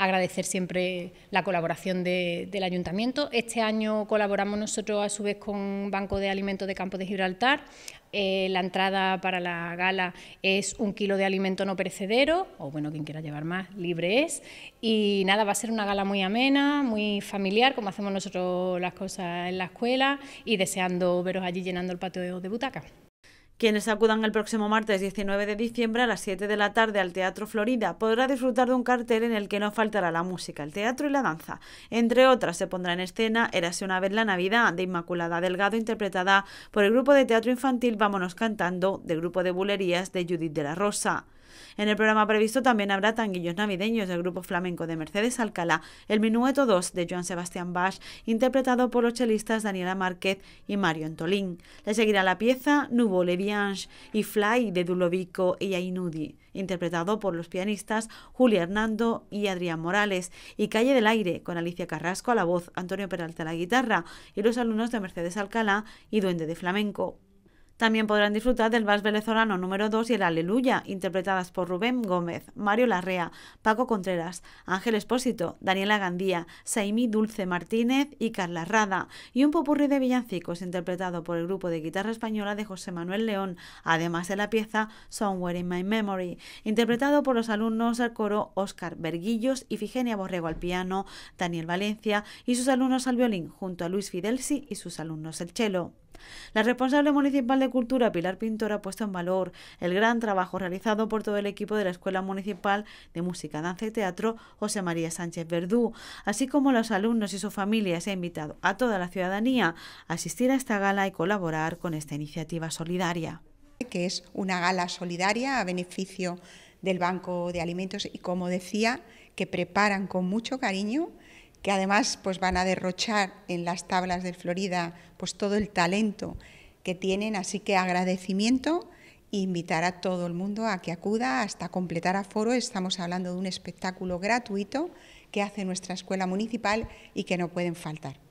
agradecer siempre la colaboración del ayuntamiento. Este año colaboramos nosotros a su vez con Banco de Alimentos de Campos de Gibraltar. Eh, la entrada para la gala es un kilo de alimento no perecedero, o bueno, quien quiera llevar más, libre es. Y nada, va a ser una gala muy amena, muy familiar, como hacemos nosotros las cosas en la escuela, y deseando veros allí llenando el patio de butacas. Quienes acudan el próximo martes 19 de diciembre a las 7 de la tarde al Teatro Florida podrá disfrutar de un cartel en el que no faltará la música, el teatro y la danza. Entre otras se pondrá en escena Érase una vez la Navidad de Inmaculada Delgado interpretada por el grupo de teatro infantil Vámonos cantando del grupo de bulerías de Judith de la Rosa. En el programa previsto también habrá tanguillos navideños del grupo flamenco de Mercedes Alcalá, el Minueto 2 de Joan Sebastián Bach, interpretado por los chelistas Daniela Márquez y Mario Antolín. Le seguirá la pieza Nouveau Le y Fly de Dulovico y Ainudi, interpretado por los pianistas Julia Hernando y Adrián Morales, y Calle del Aire con Alicia Carrasco a la voz, Antonio Peralta a la guitarra y los alumnos de Mercedes Alcalá y Duende de Flamenco. También podrán disfrutar del Vals Venezolano número 2 y el Aleluya, interpretadas por Rubén Gómez, Mario Larrea, Paco Contreras, Ángel Espósito, Daniela Gandía, Saimi Dulce Martínez y Carla Rada, y un popurri de villancicos interpretado por el grupo de guitarra española de José Manuel León, además de la pieza Somewhere in My Memory, interpretado por los alumnos del coro Óscar Verguillos y Figenia Borrego al piano, Daniel Valencia y sus alumnos al violín, junto a Luis Fidelsi y sus alumnos el cello. La responsable municipal de Cultura, Pilar Pintor, ha puesto en valor el gran trabajo realizado por todo el equipo de la Escuela Municipal de Música, Danza y Teatro José María Sánchez Verdú, así como los alumnos y sus familias. Ha invitado a toda la ciudadanía a asistir a esta gala y colaborar con esta iniciativa solidaria. Que es una gala solidaria a beneficio del Banco de Alimentos y, como decía, que preparan con mucho cariño que además pues, van a derrochar en las tablas de Florida pues, todo el talento que tienen, así que agradecimiento e invitar a todo el mundo a que acuda hasta completar aforo. Estamos hablando de un espectáculo gratuito que hace nuestra escuela municipal y que no pueden faltar.